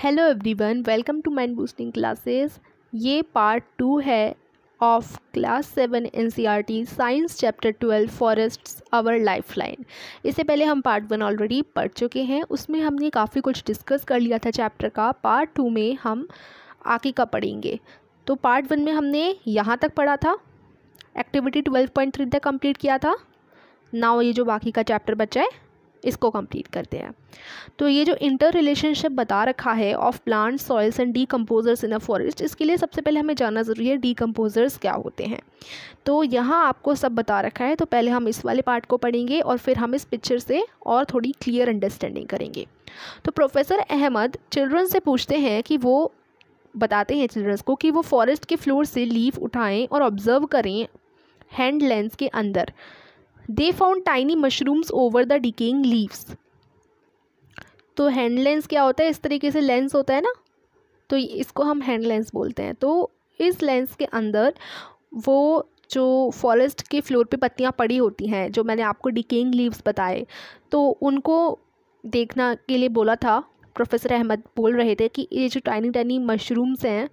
Hello everyone welcome to mind boosting classes ये part two है of class seven N C R T science chapter twelve forests our life line इससे पहले हम part one already पढ़ चुके हैं उसमें हमने काफ़ी कुछ डिस्कस कर लिया था चैप्टर का पार्ट टू में हम आगे का पढ़ेंगे तो पार्ट वन में हमने यहाँ तक पढ़ा था एक्टिविटी ट्वेल्व पॉइंट थ्री तक कम्प्लीट किया था नाउ ये जो बाकी का चैप्टर बचा है इसको कंप्लीट करते हैं तो ये जो इंटर रिलेशनशिप बता रखा है of plants soils and decomposers in a forest इसके लिए सबसे पहले हमें जानना ज़रूरी है डीकम्पोजर्स क्या होते हैं तो यहाँ आपको सब बता रखा है तो पहले हम इस वाले पार्ट को पढ़ेंगे और फिर हम इस पिक्चर से और थोड़ी क्लियर अंडरस्टैंडिंग करेंगे तो प्रोफेसर अहमद चिल्ड्रन से पूछते हैं कि वो बताते हैं चिल्ड्रंस को कि वो फॉरेस्ट के फ्लोर से लीव उठाएं और ऑब्ज़र्व करें हैंड लेंस के अंदर they found tiny mushrooms over the decaying leaves तो हैंड लेंस क्या होता है इस तरीके से लेंस होता है ना तो इसको हम हैंड लेंस बोलते हैं तो इस लेंस के अंदर वो जो फॉरेस्ट के फ्लोर पे पत्तियाँ पड़ी होती हैं जो मैंने आपको डिकेइंग लीव्स बताए तो उनको देखना के लिए बोला था प्रोफेसर अहमद बोल रहे थे कि ये जो टाइनी टाइनी मशरूम्स हैं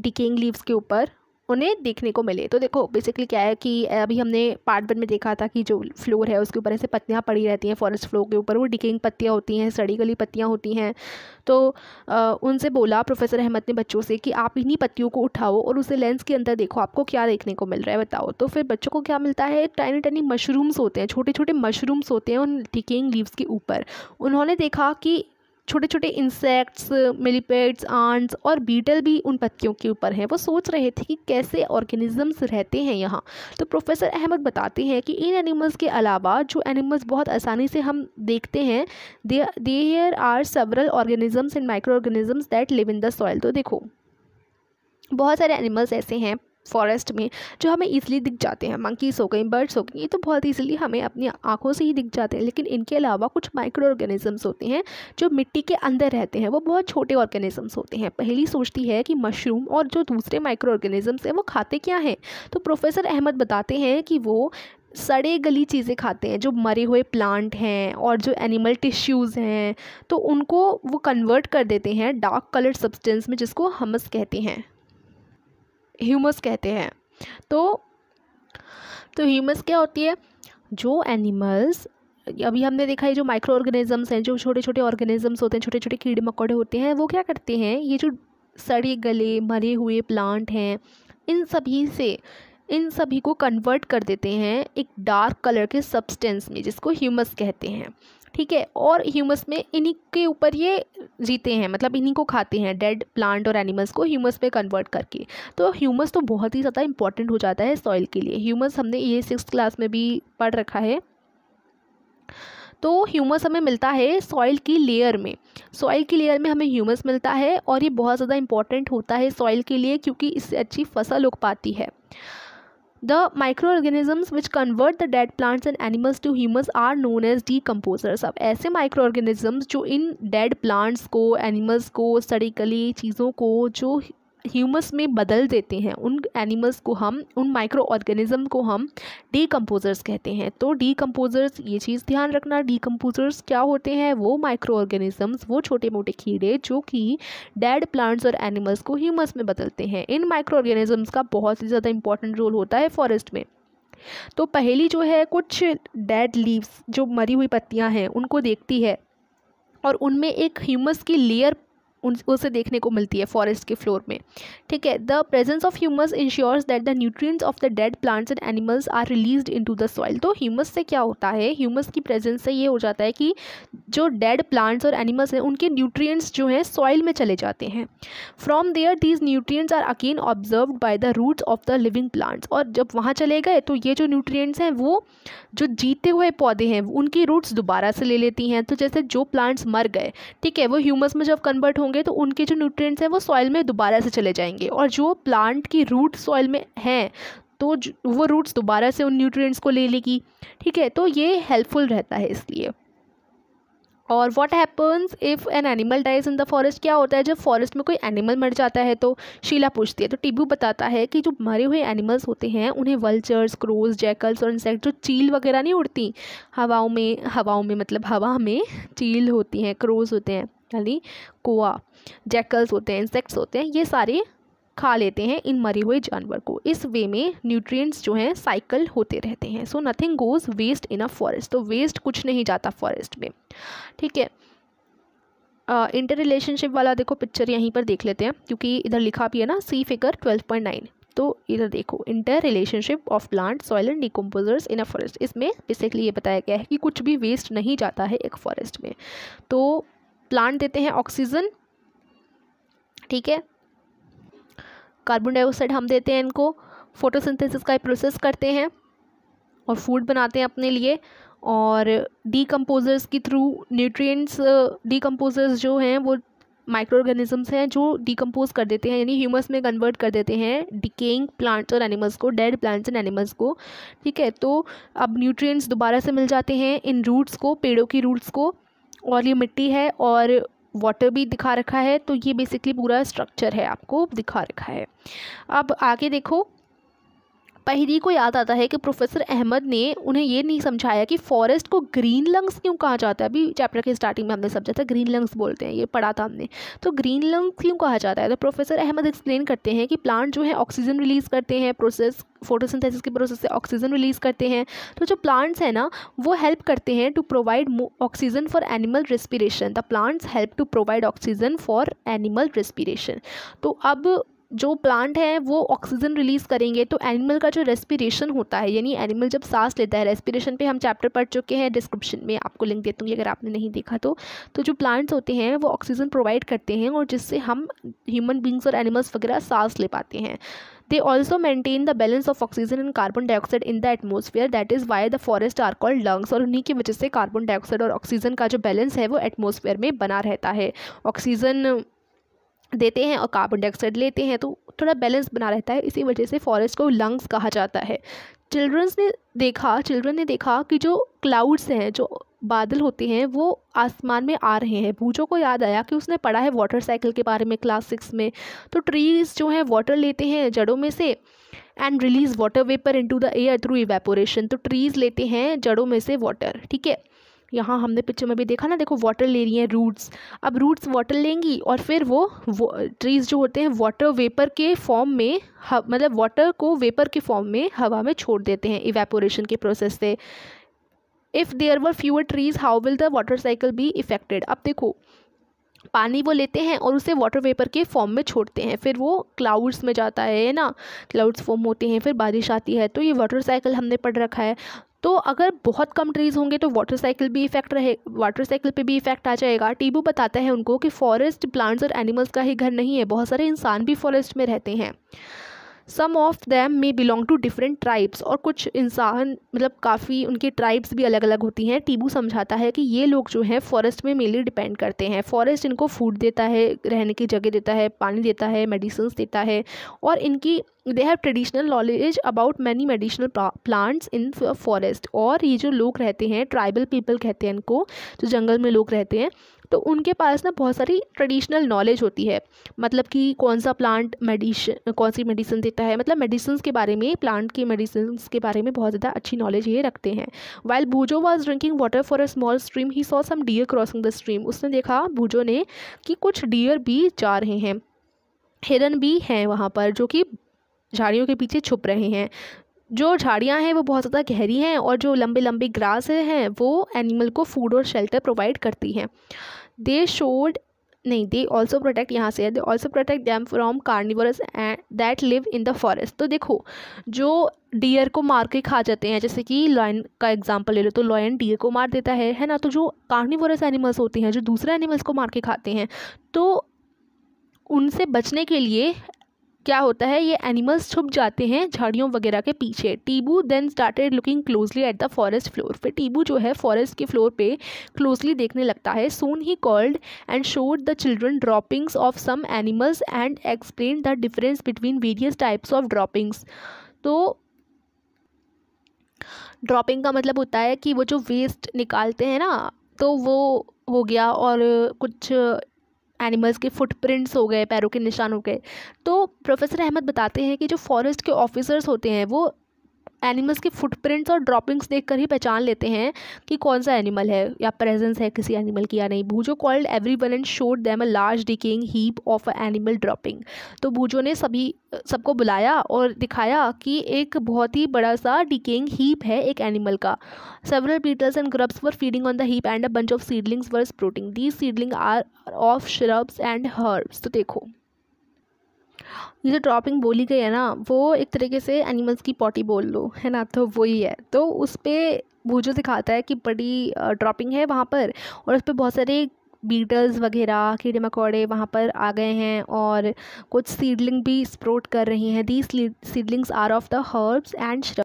डिकेइंग लीव्स के ऊपर उन्हें देखने को मिले तो देखो बेसिकली क्या है कि अभी हमने पार्ट वन में देखा था कि जो फ्लोर है उसके ऊपर ऐसे पत्तियाँ पड़ी रहती हैं फॉरेस्ट फ्लोर के ऊपर वो डिकिंग पत्तियाँ होती हैं सड़ी गली पत्तियाँ होती हैं तो आ, उनसे बोला प्रोफेसर अहमद ने बच्चों से कि आप इन्हीं पत्तियों को उठाओ और उसे लेंस के अंदर देखो आपको क्या देखने को मिल रहा है बताओ तो फिर बच्चों को क्या मिलता है टाइनी टाइनी मशरूम्स होते हैं छोटे छोटे मशरूम्स होते हैं उन डिकिंग लीव्स के ऊपर उन्होंने देखा कि छोटे छोटे इंसेक्ट्स मिलीपेड्स आंट्स और बीटल भी उन पत्तियों के ऊपर हैं वो सोच रहे थे कि कैसे ऑर्गेनिजम्स रहते हैं यहाँ तो प्रोफेसर अहमद बताते हैं कि इन एनिमल्स के अलावा जो एनिमल्स बहुत आसानी से हम देखते हैं there are several organisms and micro organisms that live in the soil तो देखो बहुत सारे एनिमल्स ऐसे हैं फॉरेस्ट में जो हमें ईजिली दिख जाते हैं मंकीस हो गई बर्ड्स हो गई ये तो बहुत ईजिली हमें अपनी आँखों से ही दिख जाते हैं लेकिन इनके अलावा कुछ माइक्रो ऑर्गेनिजम्स होते हैं जो मिट्टी के अंदर रहते हैं वो बहुत छोटे ऑर्गेनिजम्स होते हैं पहली सोचती है कि मशरूम और जो दूसरे माइक्रो ऑर्गेनिजम्स हैं वो खाते क्या हैं तो प्रोफेसर अहमद बताते हैं कि वो सड़े गली चीज़ें खाते हैं जो मरे हुए प्लांट हैं और जो एनिमल टिश्यूज़ हैं तो उनको वो कन्वर्ट कर देते हैं डार्क कलर सब्सटेंस में जिसको हमस कहते हैं ह्यूमस कहते हैं तो तो ह्यूमस क्या होती है जो एनिमल्स अभी हमने देखा है जो माइक्रो ऑर्गेनिजम्स हैं जो छोटे छोटे ऑर्गेनिजम्स होते हैं छोटे छोटे कीड़े मकोड़े होते हैं वो क्या करते हैं ये जो सड़े गले मरे हुए प्लांट हैं इन सभी से इन सभी को कन्वर्ट कर देते हैं एक डार्क कलर के सब्सटेंस में जिसको ह्यूमस कहते हैं ठीक है और ह्यूमस में इन्हीं के ऊपर ये जीते हैं मतलब इन्हीं को खाते हैं डेड प्लांट और एनिमल्स को ह्यूमस में कन्वर्ट करके तो ह्यूमस तो बहुत ही ज़्यादा इंपॉर्टेंट हो जाता है सॉइल के लिए ह्यूमस हमने ये सिक्स क्लास में भी पढ़ रखा है तो ह्यूमस हमें मिलता है सॉइल की लेयर में सॉइल की लेयर में हमें ह्यूमस मिलता है और ये बहुत ज़्यादा इंपॉर्टेंट होता है सॉइल के लिए क्योंकि इससे अच्छी फसल उग पाती है The microorganisms which convert the dead plants and animals to humans are known as decomposers. अब ऐसे माइक्रो जो इन डेड प्लांट्स को एनिमल्स को स्टडिकली चीज़ों को जो ह्यूमस में बदल देते हैं उन एनिमल्स को हम उन माइक्रो ऑर्गेनिज़म को हम डीकम्पोज़र्स कहते हैं तो डीकम्पोज़र्स ये चीज़ ध्यान रखना डीकम्पोज़र्स क्या होते हैं वो माइक्रो ऑर्गेनिज़म्स वो छोटे मोटे कीड़े जो कि डेड प्लांट्स और एनिमल्स को ह्यूमस में बदलते हैं इन माइक्रो ऑर्गेनिज़म्स का बहुत ही ज़्यादा इंपॉर्टेंट रोल होता है फॉरेस्ट में तो पहली जो है कुछ डेड लीव्स जो मरी हुई पत्तियाँ हैं उनको देखती है और उनमें एक ह्यूमस की लेयर उन उसे देखने को मिलती है फॉरेस्ट के फ्लोर में ठीक है the presence of humus ensures that the nutrients of the dead plants and animals are release into the soil तो ह्यूमस से क्या होता है ह्यूमस की प्रेजेंस से ये हो जाता है कि जो डेड प्लांट्स और एनिमल्स हैं उनके न्यूट्रियट्स जो हैं सॉइल में चले जाते हैं from there these nutrients are again observe by the roots of the living plants और जब वहाँ चले गए तो ये जो न्यूट्रियट्स हैं वो जो जीते हुए पौधे हैं उनकी रूट्स दोबारा से ले लेती हैं तो जैसे जो प्लांट्स मर गए ठीक है वो ह्यूमस में जब कन्वर्ट होंगे होंगे तो उनके जो न्यूट्रिएंट्स हैं वो सॉइल में दोबारा से चले जाएंगे और जो प्लांट की रूट सॉइल में हैं तो वो रूट्स दोबारा से उन न्यूट्रिएंट्स को ले लेगी ठीक है तो ये हेल्पफुल रहता है इसलिए और what happens if an animal dies in the forest क्या होता है जब फॉरेस्ट में कोई एनिमल मर जाता है तो शीला पूछती है तो टिबू बताता है कि जो मरे हुए एनिमल्स होते हैं उन्हें वल्चर्स क्रोज जैकल्स और इंसेक्ट जो चील वगैरह नहीं उड़ती हवाओं में हवाओं में मतलब हवा में चील होती हैं क्रोज होते हैं यानी कुआ जैकल्स होते हैं इंसेक्ट्स होते हैं ये सारे खा लेते हैं इन मरे हुए जानवर को इस वे में न्यूट्रिएंट्स जो हैं साइकिल होते रहते हैं so nothing goes waste in a forest तो वेस्ट कुछ नहीं जाता फॉरेस्ट में ठीक है इंटर रिलेशनशिप वाला देखो पिक्चर यहीं पर देख लेते हैं क्योंकि इधर लिखा भी है ना see figure twelve point nine तो इधर देखो inter relationship of plant soil and decomposers in a forest इसमें बेसिकली ये बताया गया है कि कुछ भी वेस्ट नहीं जाता है एक फॉरेस्ट में तो प्लांट देते हैं ऑक्सीजन ठीक है कार्बन डाइऑक्साइड हम देते हैं इनको फोटोसिंथेसिस का प्रोसेस करते हैं और फूड बनाते हैं अपने लिए और डीकम्पोजर्स के थ्रू न्यूट्रिएंट्स डीकम्पोजर्स जो हैं वो माइक्रो ऑर्गेनिजम्स हैं जो डिकम्पोज कर देते हैं यानी ह्यूमस में कन्वर्ट कर देते हैं डिकेइंग प्लांट्स और एनिमल्स को डेड प्लांट्स एंड एनिमल्स को ठीक है तो अब न्यूट्रिएंट्स दोबारा से मिल जाते हैं इन रूट्स को पेड़ों की रूट्स को और ये मिट्टी है और वाटर भी दिखा रखा है तो ये बेसिकली पूरा स्ट्रक्चर है आपको दिखा रखा है अब आगे देखो पहरी को याद आता है कि प्रोफेसर अहमद ने उन्हें ये नहीं समझाया कि फॉरेस्ट को ग्रीन लंग्स क्यों कहा जाता है अभी चैप्टर के स्टार्टिंग में हमने समझा था ग्रीन लंग्स बोलते हैं ये पढ़ा था हमने तो ग्रीन लंग्स क्यों कहा जाता है तो प्रोफेसर अहमद एक्सप्लेन करते हैं कि प्लांट जो है ऑक्सीजन रिलीज़ करते हैं प्रोसेस फोटोसिंथेसिस के प्रोसेस से ऑक्सीजन रिलीज़ करते हैं तो जो प्लांट्स हैं ना वो हेल्प करते हैं to provide oxygen for animal respiration the plants help to provide oxygen for animal respiration तो अब जो प्लांट हैं वो ऑक्सीजन रिलीज़ करेंगे तो एनिमल का जो रेस्पिरेशन होता है यानी एनिमल जब सांस लेता है रेस्पिरेशन पे हम चैप्टर पढ़ चुके हैं डिस्क्रिप्शन में आपको लिंक दे दूँगी अगर आपने नहीं देखा तो तो जो प्लांट्स होते हैं वो ऑक्सीजन प्रोवाइड करते हैं और जिससे हम ह्यूमन बींग्स और एनिमल्स वगैरह सांस ले पाते हैं they also maintain the balance of oxygen and carbon dioxide in the atmosphere that is why the forest are called lungs और उन्हीं की वजह से कार्बन डाइऑक्साइड और ऑक्सीजन का जो बैलेंस है वो एटमोसफियर में बना रहता है ऑक्सीजन देते हैं और कार्बन डाइऑक्साइड लेते हैं तो थोड़ा बैलेंस बना रहता है इसी वजह से फॉरेस्ट को लंग्स कहा जाता है चिल्ड्रंस ने देखा चिल्ड्रन ने देखा कि जो क्लाउड्स हैं जो बादल होते हैं वो आसमान में आ रहे हैं भूजो को याद आया कि उसने पढ़ा है वाटर साइकिल के बारे में क्लास सिक्स में तो ट्रीज जो हैं वाटर लेते हैं जड़ों में से and release water vapour into the air through evaporation तो ट्रीज लेते हैं जड़ों में से वाटर ठीक है यहाँ हमने पिक्चर में भी देखा ना देखो वाटर ले रही हैं रूट्स अब रूट्स वाटर लेंगी और फिर वो, वो ट्रीज़ जो होते हैं वाटर वेपर के फॉर्म में मतलब वाटर को वेपर के फॉर्म में हवा में छोड़ देते हैं इवेपोरेशन के प्रोसेस से if there were fewer trees how will the water cycle be affected अब देखो पानी वो लेते हैं और उसे वाटर वेपर के फॉर्म में छोड़ते हैं फिर वो क्लाउड्स में जाता है ना क्लाउड्स फॉर्म होते हैं फिर बारिश आती है तो ये वाटर साइकिल हमने पढ़ रखा है तो अगर बहुत कम ट्रीज़ होंगे तो वाटर साइकिल भी इफेक्ट रहे वाटर साइकिल पे भी इफेक्ट आ जाएगा टीबू बताता है उनको कि फॉरेस्ट प्लांट्स और एनिमल्स का ही घर नहीं है बहुत सारे इंसान भी फॉरेस्ट में रहते हैं सम ऑफ दैम में बिलोंग टू डिफरेंट ट्राइब्स और कुछ इंसान मतलब काफ़ी उनके ट्राइब्स भी अलग अलग होती हैं टीबू समझाता है कि ये लोग जो हैं फॉरेस्ट में मेनली डिपेंड करते हैं फॉरेस्ट इनको फूड देता है रहने की जगह देता है पानी देता है मेडिसिन देता है और इनकी they have traditional knowledge about many medicinal plants in forest और ये जो लोग रहते हैं ट्राइबल पीपल कहते हैं इनको जो जंगल में लोग रहते हैं तो उनके पास ना बहुत सारी ट्रेडिशनल नॉलेज होती है मतलब कि कौन सा प्लांट मेडिशन कौन सी मेडिसिन देता है मतलब मेडिसिन के बारे में प्लांट की मेडिसिन के बारे में बहुत ज़्यादा अच्छी नॉलेज ये रखते हैं while Bhujo was drinking water for a small stream he saw some deer crossing the stream उसने देखा भूजो ने कि कुछ डियर भी जा रहे हैं हिरन भी हैं वहाँ पर जो कि झाड़ियों के पीछे छुप रहे हैं जो झाड़ियाँ हैं वो बहुत ज़्यादा गहरी हैं और जो लंबे लंबे ग्रास हैं वो एनिमल को फूड और शेल्टर प्रोवाइड करती हैं दे शोड नहीं दे ऑल्सो प्रोटेक्ट यहाँ से है they also protect them from carnivorous and that live in the forest तो देखो जो डियर को मार के खा जाते हैं जैसे कि लॉयन का एग्जाम्पल ले लो तो लॉयन डियर को मार देता है है ना तो जो कार्निवरस एनिमल्स होते हैं जो दूसरे एनिमल्स को मार के खाते हैं तो उनसे बचने के लिए क्या होता है ये एनिमल्स छुप जाते हैं झाड़ियों वगैरह के पीछे Tibu then started looking closely at the forest floor फिर टीबू जो है फॉरेस्ट के फ्लोर पे क्लोजली देखने लगता है soon he called and showed the children droppings of some animals and explain the difference between various types of droppings तो dropping का मतलब होता है कि वो जो वेस्ट निकालते हैं ना तो वो हो गया और कुछ एनिमल्स के फुटप्रिंट्स हो गए पैरों के निशान हो गए तो प्रोफेसर अहमद बताते हैं कि जो फॉरेस्ट के ऑफिसर्स होते हैं वो एनिमल्स के फुटप्रिंट्स और ड्रॉपिंग्स देखकर ही पहचान लेते हैं कि कौन सा एनिमल है या प्रेजेंस है किसी एनिमल की या नहीं Bhujo called every one and showed them a large decaying heap of a animal dropping तो भूजो ने सभी सबको बुलाया और दिखाया कि एक बहुत ही बड़ा सा डिकेंग हीप है एक एनिमल का several beetles and grubs were feeding on the heap and a bunch of seedlings were sprouting these seedling are of shrubs and herbs तो देखो ये जो ड्रॉपिंग बोली गई है ना वो एक तरीके से एनिमल्स की पॉटी बोल लो है ना तो वही है तो उस पर वो जो दिखाता है कि बड़ी ड्रॉपिंग है वहाँ पर और उस पर बहुत सारे बीटल्स वगैरह कीड़े मकोड़े वहाँ पर आ गए हैं और कुछ सीडलिंग भी स्प्रोट कर रही हैं the seedlings are of the herbs and shrub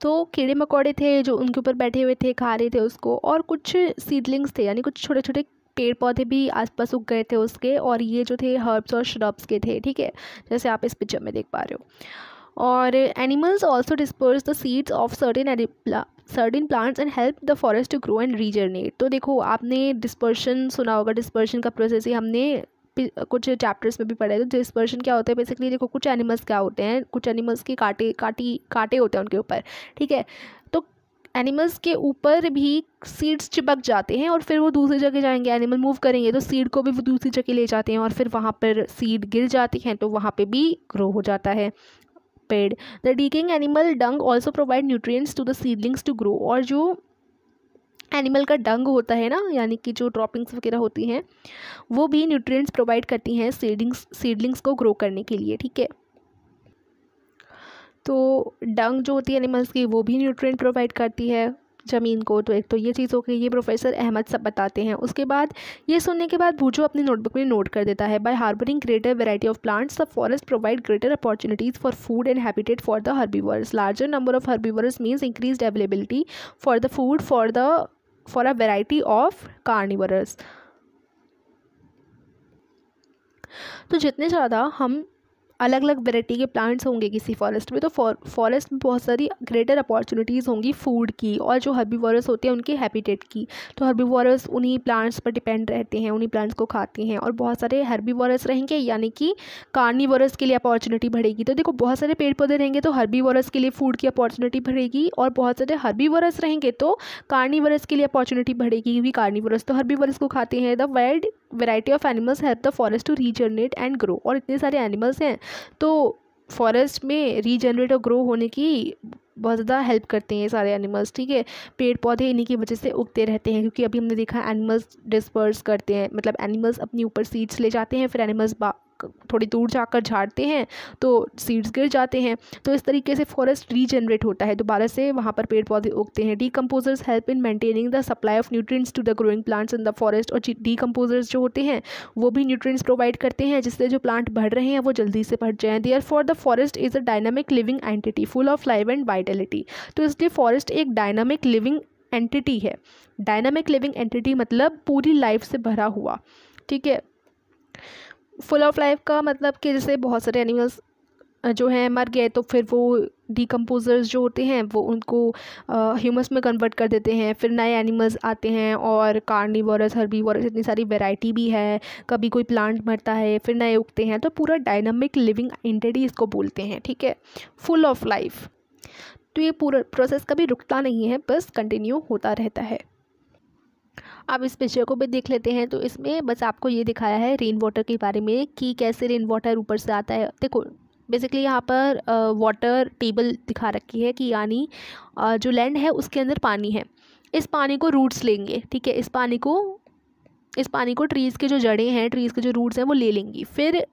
तो कीड़े मकोड़े थे जो उनके ऊपर बैठे हुए थे खा रहे थे उसको और कुछ सीडलिंग्स थे यानी कुछ छोटे छोटे पेड़ पौधे भी आसपास उग गए थे उसके और ये जो थे हर्ब्स और श्रब्स के थे ठीक है जैसे आप इस पिक्चर में देख पा रहे हो और animals also disperse the seeds of certain certain plants and help the forest to grow and regenerate तो देखो आपने डिस्पर्शन सुना होगा डिस्पर्शन का प्रोसेस ही हमने कुछ चैप्टर्स में भी पढ़े तो डिस्पर्शन क्या होता है बेसिकली देखो कुछ एनिमल्स क्या होते हैं कुछ एनिमल्स के काटे काटी काटे होते हैं उनके ऊपर ठीक है एनिमल्स के ऊपर भी सीड्स चिपक जाते हैं और फिर वो दूसरी जगह जाएंगे एनिमल मूव करेंगे तो सीड को भी वो दूसरी जगह ले जाते हैं और फिर वहाँ पर सीड गिर जाती हैं तो वहाँ पे भी ग्रो हो जाता है पेड़ the decaying animal dung also provide nutrients to the seedlings to grow और जो एनिमल का डंग होता है ना यानी कि जो ड्रॉपिंग्स वगैरह होती हैं वो भी न्यूट्रिएंट्स प्रोवाइड करती हैं सीडिंग्स सीडलिंग्स को ग्रो करने के लिए ठीक है तो डंग जो होती है एनिमल्स की वो भी न्यूट्रिएंट प्रोवाइड करती है ज़मीन को तो एक तो ये चीज़ हो गई ये प्रोफेसर अहमद सब बताते हैं उसके बाद ये सुनने के बाद भूजो अपनी नोटबुक में नोट कर देता है by harbouring greater variety of plants the forest provide greater opportunities for food and habitat for the herbivores larger number of herbivores means increase availability for the food for the for a variety of carnivores तो जितने ज़्यादा हम अलग अलग variety के plants होंगे किसी forest में तो फॉरेस्ट में बहुत सारी ग्रेटर अपॉर्चुनिटीज़ होंगी फूड की और जो हर्बीवोरस होते हैं उनके हैबिटेट की तो हर्बीवोरस उन्हीं प्लांट्स पर डिपेंड रहते हैं उन्हीं प्लांट्स को खाते हैं और बहुत सारे हर्बीवोरस रहेंगे यानी कि कार्निवोरस के लिए अपॉर्चुनिटी बढ़ेगी तो देखो बहुत सारे पेड़ पौधे रहेंगे तो हर्बीवोरस के लिए फूड की अपॉर्चुनिटी बढ़ेगी और बहुत सारे हर्बीवोरस रहेंगे तो कार्निवोरस के लिए अपॉर्चुनिटी बढ़ेगी क्योंकि कार्निवोरस तो हर्बीवोरस को खाते हैं the world variety of animals help the forest to regenerate and grow और इतने सारे एनिमल्स हैं तो फॉरेस्ट में रीजनरेट और ग्रो होने की बहुत ज़्यादा हेल्प करते हैं ये सारे एनिमल्स ठीक है पेड़ पौधे इन्हीं की वजह से उगते रहते हैं क्योंकि अभी हमने देखा एनिमल्स डिस्पर्स करते हैं मतलब एनिमल्स अपने ऊपर सीड्स ले जाते हैं फिर एनिमल्स थोड़ी दूर जाकर झाड़ते हैं तो सीड्स गिर जाते हैं तो इस तरीके से फॉरेस्ट रीजनरेट होता है दोबारा से वहाँ पर पेड़ पौधे उगते हैं decomposers help in maintaining the supply of nutrients to the growing plants in the forest और डीकम्पोजर्स जो होते हैं वो भी न्यूट्रिएंट्स प्रोवाइड करते हैं जिससे जो प्लांट बढ़ रहे हैं वो जल्दी से बढ़ जाएँ there for the forest is a dynamic living entity full of live and vitality तो इसलिए फॉरेस्ट एक डायनामिक लिविंग एंटिटी है डायनामिक लिविंग एंटिटी मतलब पूरी लाइफ से भरा हुआ ठीक है फुल ऑफ लाइफ का मतलब कि जैसे बहुत सारे एनिमल्स जो हैं मर गए तो फिर वो डिकम्पोज़र्स जो होते हैं वो उनको ह्यूमस में कन्वर्ट कर देते हैं फिर नए एनिमल्स आते हैं और कार्निवोरस हर्बीवोरस इतनी सारी वेराइटी भी है कभी कोई प्लांट मरता है फिर नए उगते हैं तो पूरा डायनामिक लिविंग एंटिटी इसको बोलते हैं ठीक है फुल ऑफ लाइफ तो ये पूरा प्रोसेस कभी रुकता नहीं है बस कंटिन्यू होता रहता है अब इस पिक्चर को भी देख लेते हैं तो इसमें बस आपको ये दिखाया है रेन वाटर के बारे में कि कैसे रेन वाटर ऊपर से आता है देखो बेसिकली यहाँ पर वाटर टेबल दिखा रखी है कि यानी जो लैंड है उसके अंदर पानी है इस पानी को रूट्स लेंगे ठीक है इस पानी को इस पानी को ट्रीज़ के जो जड़ें हैं ट्रीज़ के जो रूट्स हैं वो ले लेंगी फिर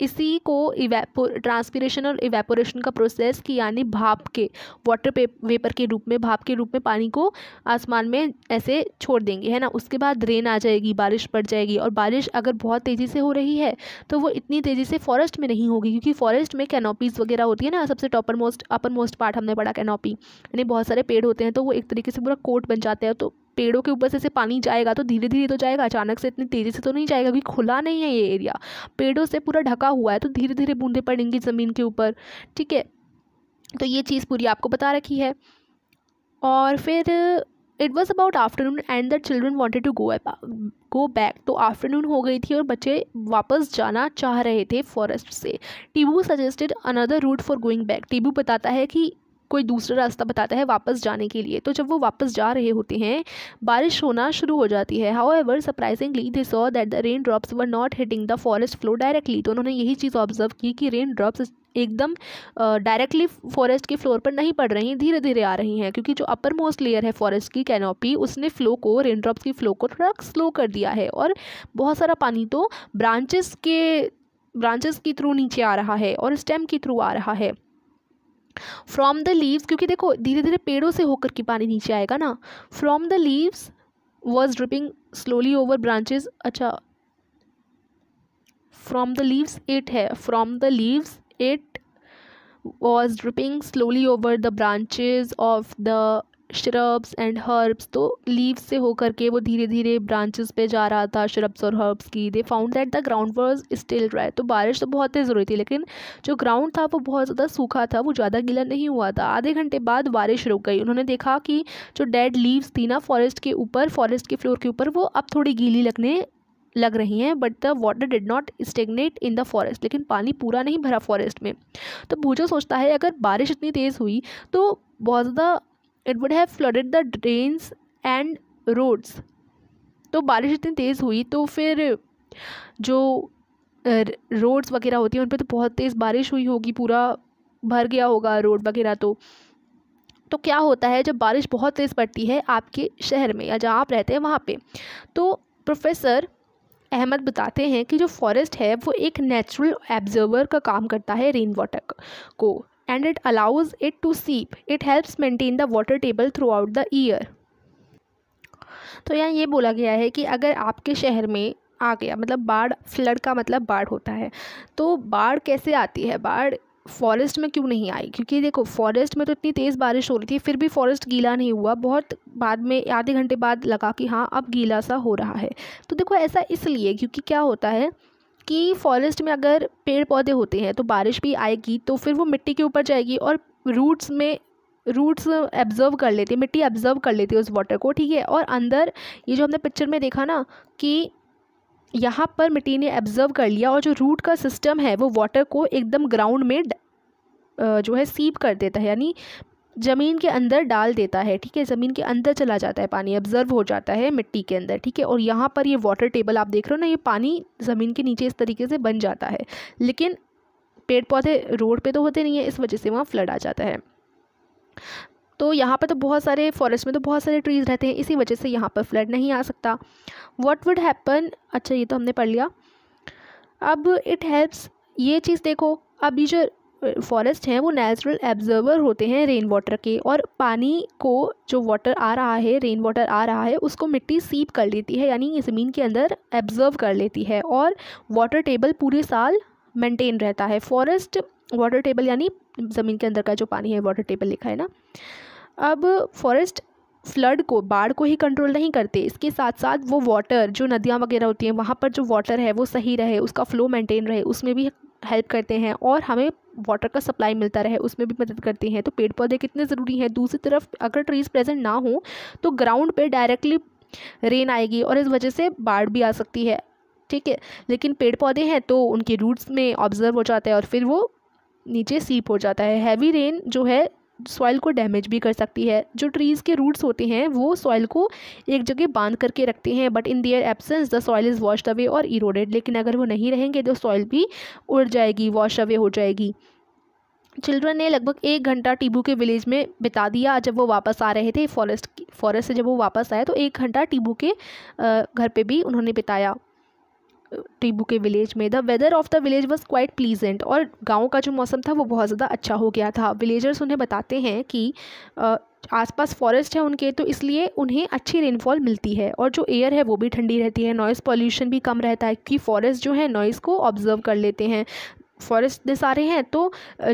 इसी को इवेपो ट्रांसपीरेशन और इवेपोरेशन का प्रोसेस कि यानी भाप के वाटर वेपर के रूप में भाप के रूप में पानी को आसमान में ऐसे छोड़ देंगे है ना उसके बाद रेन आ जाएगी बारिश पड़ जाएगी और बारिश अगर बहुत तेज़ी से हो रही है तो वो इतनी तेज़ी से फॉरेस्ट में नहीं होगी क्योंकि फॉरेस्ट में कैनोपीज़ वगैरह होती है ना सबसे topper most uppermost part हमने पढ़ा कैनोपी यानी बहुत सारे पेड़ होते हैं तो वो एक तरीके से पूरा कोट बन जाता है तो पेड़ों के ऊपर से ऐसे पानी जाएगा तो धीरे धीरे तो जाएगा अचानक से इतनी तेज़ी से तो नहीं जाएगा क्योंकि खुला नहीं है ये एरिया पेड़ों से पूरा ढका हुआ है तो धीरे धीरे बूंदे पड़ेंगी ज़मीन के ऊपर ठीक है तो ये चीज़ पूरी आपको बता रखी है और फिर it was about afternoon and the children wanted to go go back तो आफ्टरनून हो गई थी और बच्चे वापस जाना चाह रहे थे फॉरेस्ट से Tibu suggested another route for going back Tibu बताता है कि कोई दूसरा रास्ता बताता है वापस जाने के लिए तो जब वो वापस जा रहे होते हैं बारिश होना शुरू हो जाती है however surprisingly they saw that the rain drops were not hitting the forest floor directly तो उन्होंने यही चीज़ ऑब्जर्व की कि रेन ड्रॉप्स एकदम डायरेक्टली फॉरेस्ट के फ्लोर पर नहीं पड़ रही धीरे धीरे आ रही हैं क्योंकि जो अपर मोस्ट लेयर है फॉरेस्ट की कैनोपी उसने फ्लो को रेन ड्रॉप्स की फ्लो को थोड़ा स्लो कर दिया है और बहुत सारा पानी तो ब्रांचेस के ब्रांचेस के थ्रू नीचे आ रहा है और स्टेम के थ्रू आ रहा है फ्रॉम द लीव्स क्योंकि देखो धीरे धीरे पेड़ों से होकर के पानी नीचे आएगा ना from the leaves was dripping slowly over branches अच्छा फ्रॉम द लीव्स एट है from the leaves at was dripping slowly over the branches of the shrubs and herbs तो लीव्स से होकर के वो धीरे धीरे ब्रांचेस पे जा रहा था श्रब्स और हर्ब्स की they found that the ground was still dry तो बारिश तो बहुत तेज़ हो रही थी लेकिन जो ग्राउंड था वो बहुत ज़्यादा सूखा था वो ज़्यादा गीला नहीं हुआ था आधे घंटे बाद बारिश रुक गई उन्होंने देखा कि जो डेड लीव्स थी ना फॉरेस्ट के ऊपर फॉरेस्ट के फ्लोर के ऊपर वो अब थोड़ी गीली लगने लग रही हैं but the water did not stagnate in the forest लेकिन पानी पूरा नहीं भरा फॉरेस्ट में तो भूजो सोचता है अगर बारिश इतनी तेज़ हुई तो बहुत ज़्यादा it would have flooded the drains and roads तो बारिश इतनी तेज़ हुई तो फिर जो रोड्स वगैरह होती हैं उन पर तो बहुत तेज़ बारिश हुई होगी पूरा भर गया होगा रोड वगैरह तो तो क्या होता है जब बारिश बहुत तेज़ पड़ती है आपके शहर में या जहाँ आप रहते हैं वहाँ पे तो प्रोफेसर अहमद बताते हैं कि जो फॉरेस्ट है वो एक नेचुरल एब्जर्वर का काम करता है रेन वाटर को and it allows it to seep it helps maintain the water table throughout the year तो यहाँ ये बोला गया है कि अगर आपके शहर में आ गया मतलब बाढ़ फ्लड का मतलब बाढ़ होता है तो बाढ़ कैसे आती है बाढ़ फॉरेस्ट में क्यों नहीं आई क्योंकि देखो फॉरेस्ट में तो इतनी तेज़ बारिश हो रही थी फिर भी फॉरेस्ट गीला नहीं हुआ बहुत बाद में आधे घंटे बाद लगा कि हाँ अब गीला सा हो रहा है तो देखो ऐसा इसलिए क्योंकि क्या होता है कि फॉरेस्ट में अगर पेड़ पौधे होते हैं तो बारिश भी आएगी तो फिर वो मिट्टी के ऊपर जाएगी और रूट्स में रूट्स एब्जर्व कर लेती है मिट्टी एब्जर्व कर लेती है उस वाटर को ठीक है और अंदर ये जो हमने पिक्चर में देखा ना कि यहाँ पर मिट्टी ने एब्जर्व कर लिया और जो रूट का सिस्टम है वो वाटर को एकदम ग्राउंड में जो है सीप कर देता है यानी ज़मीन के अंदर डाल देता है ठीक है ज़मीन के अंदर चला जाता है पानी ऑब्जर्व हो जाता है मिट्टी के अंदर ठीक है और यहाँ पर ये वाटर टेबल आप देख रहे हो ना ये पानी ज़मीन के नीचे इस तरीके से बन जाता है लेकिन पेड़ पौधे रोड पे तो होते नहीं है इस वजह से वहाँ फ्लड आ जाता है तो यहाँ पर तो बहुत सारे फॉरेस्ट में तो बहुत सारे ट्रीज़ रहते हैं इसी वजह से यहाँ पर फ्लड नहीं आ सकता वट वुड हैपन अच्छा ये तो हमने पढ़ लिया अब इट हेल्प्स ये चीज़ देखो अब ये जो फॉरेस्ट हैं वो नेचुरल एब्जर्वर होते हैं रेन वाटर के और पानी को जो वाटर आ रहा है रेन वाटर आ रहा है उसको मिट्टी सीप कर लेती है यानी ज़मीन के अंदर एब्जर्व कर लेती है और वाटर टेबल पूरे साल मेंटेन रहता है फॉरेस्ट वाटर टेबल यानी ज़मीन के अंदर का जो पानी है वाटर टेबल लिखा है ना अब फॉरेस्ट फ्लड को बाढ़ को ही कंट्रोल नहीं करते इसके साथ साथ वो वाटर जो नदियाँ वगैरह होती हैं वहाँ पर जो वाटर है वो सही रहे उसका फ्लो मेंटेन रहे उसमें भी हेल्प करते हैं और हमें वाटर का सप्लाई मिलता रहे उसमें भी मदद करते हैं तो पेड़ पौधे कितने ज़रूरी हैं दूसरी तरफ अगर ट्रीज़ प्रेजेंट ना हो तो ग्राउंड पे डायरेक्टली रेन आएगी और इस वजह से बाढ़ भी आ सकती है ठीक है लेकिन पेड़ पौधे हैं तो उनके रूट्स में ऑब्जर्व हो जाता है और फिर वो नीचे सीप हो जाता है हैवी रेन जो है सॉइल को डैमेज भी कर सकती है जो ट्रीज़ के रूट्स होते हैं वो सॉइल को एक जगह बांध करके रखते हैं but in their absence the soil is wash away और इरोडेड लेकिन अगर वो नहीं रहेंगे तो सॉइल भी उड़ जाएगी वॉश अवे हो जाएगी चिल्ड्रन ने लगभग एक घंटा टीबू के विलेज में बिता दिया जब वो वापस आ रहे थे फॉरेस्ट फॉरेस्ट से जब वो वापस आए तो एक घंटा टीबू के घर पे भी उन्होंने बिताया टीबू के विलेज में the weather of the village was quite pleasant और गाँव का जो मौसम था वो बहुत ज़्यादा अच्छा हो गया था विलेजर्स उन्हें बताते हैं कि आसपास फॉरेस्ट है उनके तो इसलिए उन्हें अच्छी रेनफॉल मिलती है और जो एयर है वो भी ठंडी रहती है नॉइज़ पॉल्यूशन भी कम रहता है क्योंकि फॉरेस्ट जो है नॉइज़ को ऑब्जर्व कर लेते हैं फॉरेस्ट इतने सारे हैं तो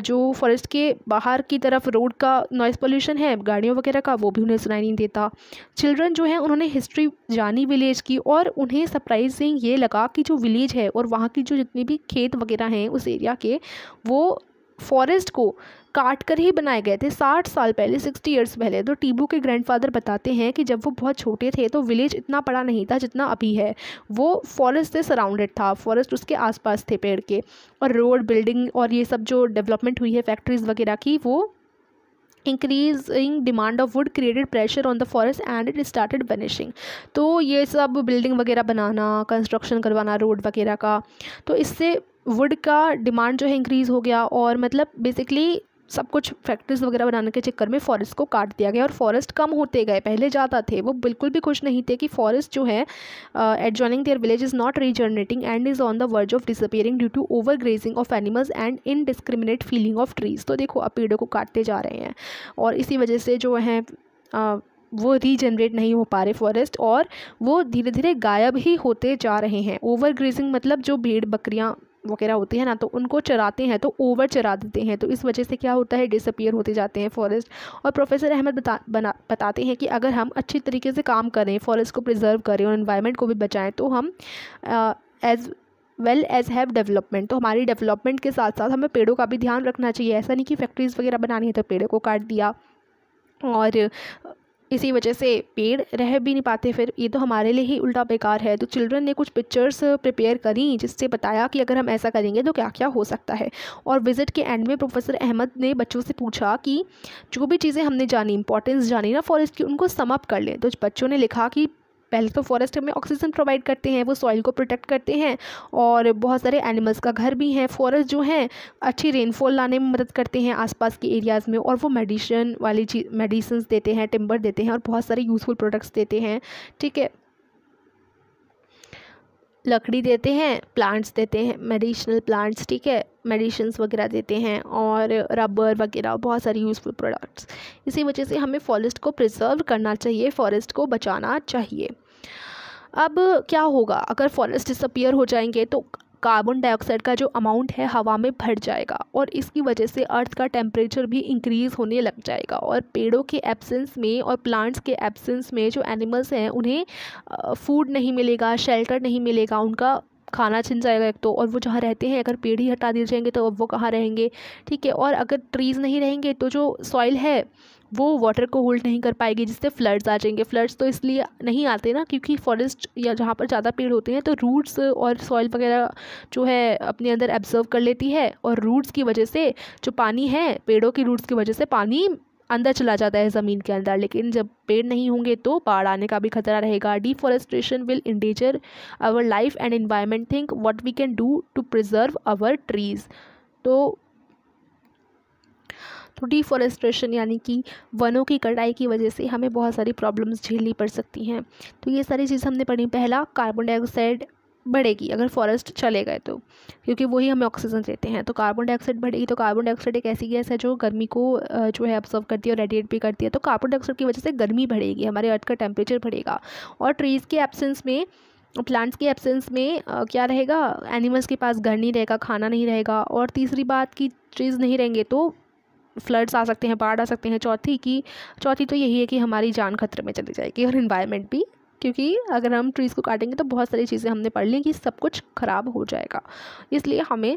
जो फॉरेस्ट के बाहर की तरफ रोड का नॉइज़ पोल्यूशन है गाड़ियों वगैरह का वो भी उन्हें सुनाई नहीं देता चिल्ड्रन जो हैं उन्होंने हिस्ट्री जानी विलेज की और उन्हें सरप्राइजिंग ये लगा कि जो विलेज है और वहाँ की जो जितने भी खेत वगैरह हैं उस एरिया के वो फॉरेस्ट को काट कर ही बनाए गए थे साठ साल पहले सिक्सटी ईयर्स पहले तो टीबू के ग्रैंडफादर बताते हैं कि जब वो बहुत छोटे थे तो विलेज इतना बड़ा नहीं था जितना अभी है वो फॉरेस्ट से सराउंडेड था फॉरेस्ट उसके आसपास थे पेड़ के और रोड बिल्डिंग और ये सब जो डेवलपमेंट हुई है फैक्ट्रीज़ वगैरह की वो increasing demand of wood created pressure on the forest and it started vanishing तो ये सब बिल्डिंग वगैरह बनाना कंस्ट्रक्शन करवाना रोड वगैरह का तो इससे वुड का डिमांड जो है इंक्रीज़ हो गया और मतलब बेसिकली सब कुछ फैक्ट्रीज वगैरह बनाने के चक्कर में फॉरेस्ट को काट दिया गया और फॉरेस्ट कम होते गए पहले ज़्यादा थे वो बिल्कुल भी खुश नहीं थे कि फॉरेस्ट जो है adjoining their village is not regenerating and is on the verge of disappearing due to overgrazing of animals and indiscriminate felling of trees तो देखो अब पेड़ों को काटते जा रहे हैं और इसी वजह से जो है uh, वो रीजनरेट नहीं हो पा रहे फॉरेस्ट और वो धीरे धीरे गायब ही होते जा रहे हैं ओवर ग्रेजिंग मतलब जो भेड़ बकरियाँ वगैरह होती है ना तो उनको चराते हैं तो ओवर चरा देते हैं तो इस वजह से क्या होता है डिसअपियर होते जाते हैं फॉरेस्ट और प्रोफेसर अहमद बता बना बताते हैं कि अगर हम अच्छी तरीके से काम करें फॉरेस्ट को प्रिजर्व करें और इन्वायरमेंट को भी बचाएँ तो हम as well as have development तो हमारी डेवलपमेंट के साथ साथ हमें पेड़ों का भी ध्यान रखना चाहिए ऐसा नहीं कि फैक्ट्रीज़ वगैरह बनानी है तो पेड़ों को काट दिया और इसी वजह से पेड़ रह भी नहीं पाते फिर ये तो हमारे लिए ही उल्टा बेकार है तो चिल्ड्रन ने कुछ पिक्चर्स प्रिपेयर करी जिससे बताया कि अगर हम ऐसा करेंगे तो क्या क्या हो सकता है और विज़िट के एंड में प्रोफेसर अहमद ने बच्चों से पूछा कि जो भी चीज़ें हमने जानी इंपॉर्टेंस जानी ना फॉरेस्ट की उनको समअप कर लें तो बच्चों ने लिखा कि पहले तो फॉरेस्ट हमें ऑक्सीजन प्रोवाइड करते हैं वो सॉइल को प्रोटेक्ट करते हैं और बहुत सारे एनिमल्स का घर भी हैं फॉरेस्ट जो हैं अच्छी रेनफॉल लाने में मदद करते हैं आसपास के एरियाज़ में और वो मेडिसिन वाली चीज मेडिसिन देते हैं टिम्बर देते हैं और बहुत सारे यूज़फुल प्रोडक्ट्स देते हैं ठीक है लकड़ी देते हैं प्लांट्स देते हैं मेडिसिनल प्लांट्स ठीक है मेडिसिन वगैरह देते हैं और रबर वगैरह बहुत सारे यूज़फुल प्रोडक्ट्स इसी वजह से हमें फॉरेस्ट को प्रिजर्व करना चाहिए फॉरेस्ट को बचाना चाहिए अब क्या होगा अगर फॉरेस्ट डिसअपियर हो जाएंगे तो कार्बन डाइऑक्साइड का जो अमाउंट है हवा में भर जाएगा और इसकी वजह से अर्थ का टेम्परेचर भी इंक्रीज़ होने लग जाएगा और पेड़ों के एब्सेंस में और प्लांट्स के एब्सेंस में जो एनिमल्स हैं उन्हें फूड नहीं मिलेगा शेल्टर नहीं मिलेगा उनका खाना छिन जाएगा एक तो और वो जहाँ रहते हैं अगर पेड़ ही हटा दिए जाएंगे तो अब वो कहाँ रहेंगे ठीक है और अगर ट्रीज़ नहीं रहेंगे तो जो सॉइल है वो वाटर को होल्ड नहीं कर पाएगी जिससे फ्लड्स आ जाएंगे फ्लड्स तो इसलिए नहीं आते ना क्योंकि फॉरेस्ट या जहाँ पर ज़्यादा पेड़ होते हैं तो रूट्स और सॉइल वगैरह जो है अपने अंदर एब्जर्व कर लेती है और रूट्स की वजह से जो पानी है पेड़ों की रूट्स की वजह से पानी अंदर चला जाता है ज़मीन के अंदर लेकिन जब पेड़ नहीं होंगे तो बाढ़ आने का भी खतरा रहेगा deforestation will endanger our life and environment think what we can do to preserve our trees तो तो डिफॉरेस्ट्रेशन यानी कि वनों की कटाई की वजह से हमें बहुत सारी प्रॉब्लम्स झेलनी पड़ सकती हैं तो ये सारी चीज़ हमने पढ़ी पहला कार्बन डाइऑक्साइड बढ़ेगी अगर फॉरेस्ट चले गए तो क्योंकि वही हमें ऑक्सीजन देते हैं तो कार्बन डाइऑक्साइड बढ़ेगी तो कार्बन डाइऑक्साइड एक ऐसी गैस है जो गर्मी को जो है ऑब्जर्व करती है और रेडिएट भी करती है तो कार्बन डाइऑक्साइड की वजह से गर्मी बढ़ेगी हमारे अर्थ का टेम्परेचर बढ़ेगा और ट्रीज़ के एब्सेंस में प्लांट्स के एब्सेंस में क्या रहेगा एनिमल्स के पास घर नहीं रहेगा खाना नहीं रहेगा और तीसरी बात कि ट्रीज़ नहीं रहेंगे तो फ्लड्स आ सकते हैं बाढ़ आ सकते हैं चौथी की चौथी तो यही है कि हमारी जान खतरे में चली जाएगी और इन्वायरमेंट भी क्योंकि अगर हम ट्रीज़ को काटेंगे तो बहुत सारी चीज़ें हमने पढ़ ली कि सब कुछ ख़राब हो जाएगा इसलिए हमें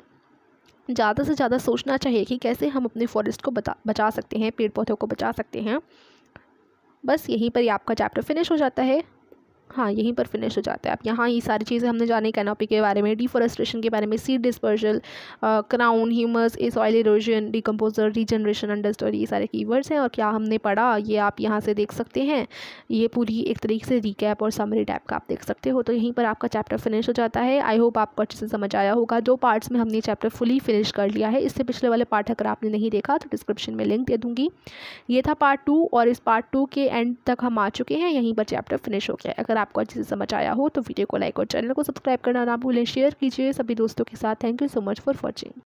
ज़्यादा से ज़्यादा सोचना चाहिए कि कैसे हम अपने फॉरेस्ट को बता बचा सकते हैं पेड़ पौधों को बचा सकते हैं बस यहीं पर ही आपका चैप्टर फिनिश हो जाता है हाँ यहीं पर फिनिश हो जाता है आप यहाँ ये सारी चीज़ें हमने जाने कैनोपी के बारे में डिफोरेस्ट्रेशन के बारे में seed dispersal crown humus a soil erosion decomposer regeneration understorey ये सारे कीवर्ड्स हैं और क्या हमने पढ़ा ये आप यहाँ से देख सकते हैं ये पूरी एक तरीके से रिकैप और समरी टाइप का आप देख सकते हो तो यहीं पर आपका चैप्टर फिनिश हो जाता है आई होप आपको अच्छे से समझ आया होगा दो पार्ट्स में हमने चैप्टर फुली फिनिश कर लिया है इससे पिछले वाले पार्ट अगर आपने नहीं देखा तो डिस्क्रिप्शन में लिंक दे दूँगी ये था पार्ट टू और इस पार्ट टू के एंड तक हम आ चुके हैं यहीं पर चैप्टर फिनिश हो गया है अगर आप आपको अच्छे से समझ आया हो तो वीडियो को लाइक और चैनल को सब्सक्राइब करना ना भूलें शेयर कीजिए सभी दोस्तों के साथ thank you so much for watching